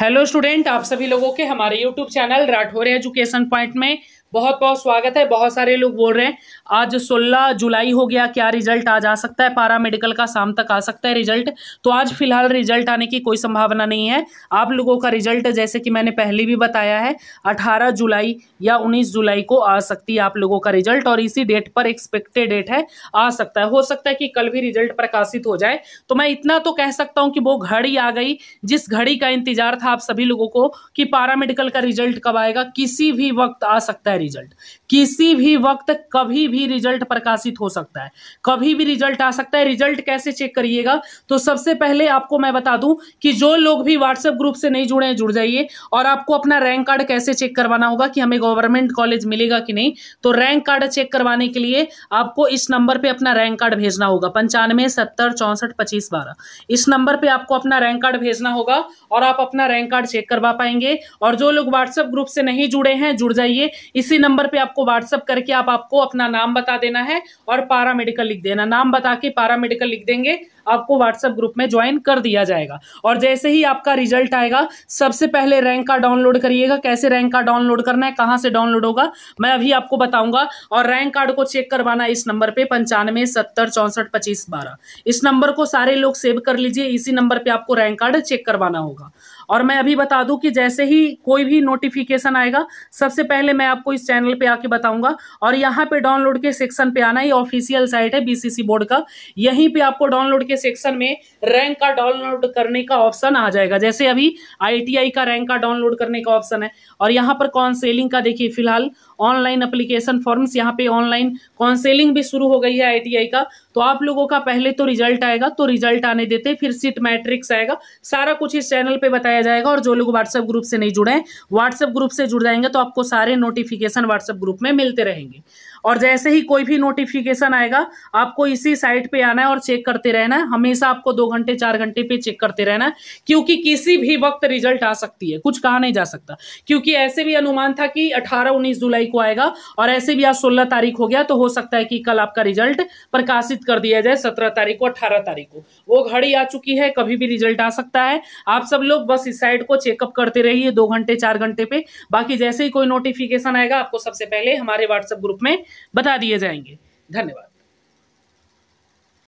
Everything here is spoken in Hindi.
हेलो स्टूडेंट आप सभी लोगों के हमारे YouTube channel Rathore education point में बहुत बहुत स्वागत है बहुत सारे लोग बोल रहे हैं आज 16 जुलाई हो गया क्या रिजल्ट आज आ सकता है पारा मेडिकल का शाम तक आ सकता है रिजल्ट तो आज फिलहाल रिजल्ट आने की कोई संभावना नहीं है आप लोगों का रिजल्ट जैसे कि मैंने पहले भी बताया है अठारह जुलाई या उन्नीस जुलाई को आ सकती है आप लोगों का रिजल्ट और इसी डेट पर एक्सपेक्टेड डेट है आ सकता है हो सकता है कि कल भी रिजल्ट प्रकाशित हो जाए तो मैं इतना तो कह सकता हूँ कि वो घड़ी आ गई जिस घड़ी का इंतजार था आप सभी लोगों को कि पारा मेडिकल का रिजल्ट कब आएगा किसी भी वक्त आ सकता है रिजल्ट किसी भी वक्त कभी भी रिजल्ट प्रकाशित हो सकता है कभी भी रिजल्ट आ सकता है रिजल्ट कैसे चेक करिएगा तो सबसे पहले आपको मैं बता दूं कि जो लोग भी व्हाट्सएप ग्रुप से नहीं जुड़े हैं जुड़ जाइए और आपको अपना रैंक कार्ड कैसे चेक करवाना होगा कि हमें गवर्नमेंट कॉलेज मिलेगा कि नहीं तो रैंक कार्ड चेक करवाने के लिए आपको इस नंबर पर अपना रैंक कार्ड भेजना होगा पंचानवे सत्तर चौंसठ पच्चीस बारह इस नंबर पर आपको अपना रैंक कार्ड भेजना होगा और आप अपना रैंक कार्ड चेक करवा पाएंगे और जो लोग व्हाट्सएप ग्रुप से नहीं जुड़े हैं जुड़ जाइए इसी इसी नंबर पे आपको व्हाट्सअप करके आप आपको अपना नाम बता देना है और पारा मेडिकल लिख देना नाम बता के पारा मेडिकल लिख देंगे आपको व्हाट्सएप ग्रुप में ज्वाइन कर दिया जाएगा और जैसे ही आपका रिजल्ट आएगा सबसे पहले रैंक का डाउनलोड करिएगा कैसे रैंक कार्ड डाउनलोड करना है कहाँ से डाउनलोड होगा मैं अभी आपको बताऊंगा और रैंक कार्ड को चेक करवाना इस नंबर पर पंचानवे सत्तर चौंसठ पच्चीस बारह इस नंबर को सारे लोग सेव कर लीजिए इसी नंबर पर आपको रैंक कार्ड चेक करवाना होगा और मैं अभी बता दूं कि जैसे ही कोई भी नोटिफिकेशन आएगा सबसे पहले मैं आपको इस चैनल पे आके बताऊंगा और यहाँ पे डाउनलोड के सेक्शन पे आना ही ऑफिशियल साइट है बीसीसी बोर्ड का यहीं पे आपको डाउनलोड के के सेक्शन में रैंक का डाउनलोड करने का ऑप्शन आ जाएगा जैसे अभी आईटीआई का रैंक का डाउनलोड करने का ऑप्शन है और यहाँ पर काउंसेलिंग का देखिए फिलहाल ऑनलाइन अप्लीकेशन फॉर्म्स यहाँ पे ऑनलाइन काउंसेलिंग भी शुरू हो गई है आईटीआई का तो आप लोगों का पहले तो रिजल्ट आएगा तो रिजल्ट आने देते फिर सीट मैट्रिक्स आएगा सारा कुछ इस चैनल पर बताया जाएगा और जो लोग व्हाट्सएप ग्रुप से नहीं जुड़े हैं व्हाट्सएप ग्रुप से जुड़ जाएंगे तो आपको सारे नोटिफिकेशन व्हाट्सएप ग्रुप में मिलते रहेंगे और जैसे ही कोई भी नोटिफिकेशन आएगा आपको इसी साइट पे आना है और चेक करते रहना हमेशा आपको दो घंटे चार घंटे पे चेक करते रहना क्योंकि किसी भी वक्त रिजल्ट आ सकती है कुछ कहा नहीं जा सकता क्योंकि ऐसे भी अनुमान था कि अठारह उन्नीस जुलाई को आएगा और ऐसे भी आज सोलह तारीख हो गया तो हो सकता है कि कल आपका रिजल्ट प्रकाशित कर दिया जाए सत्रह तारीख को अठारह तारीख को वो घड़ी आ चुकी है कभी भी रिजल्ट आ सकता है आप सब लोग बस इस साइड को चेकअप करते रहिए दो घंटे चार घंटे पे बाकी जैसे ही कोई नोटिफिकेशन आएगा आपको सबसे पहले हमारे व्हाट्सएप ग्रुप में बता दिए जाएंगे धन्यवाद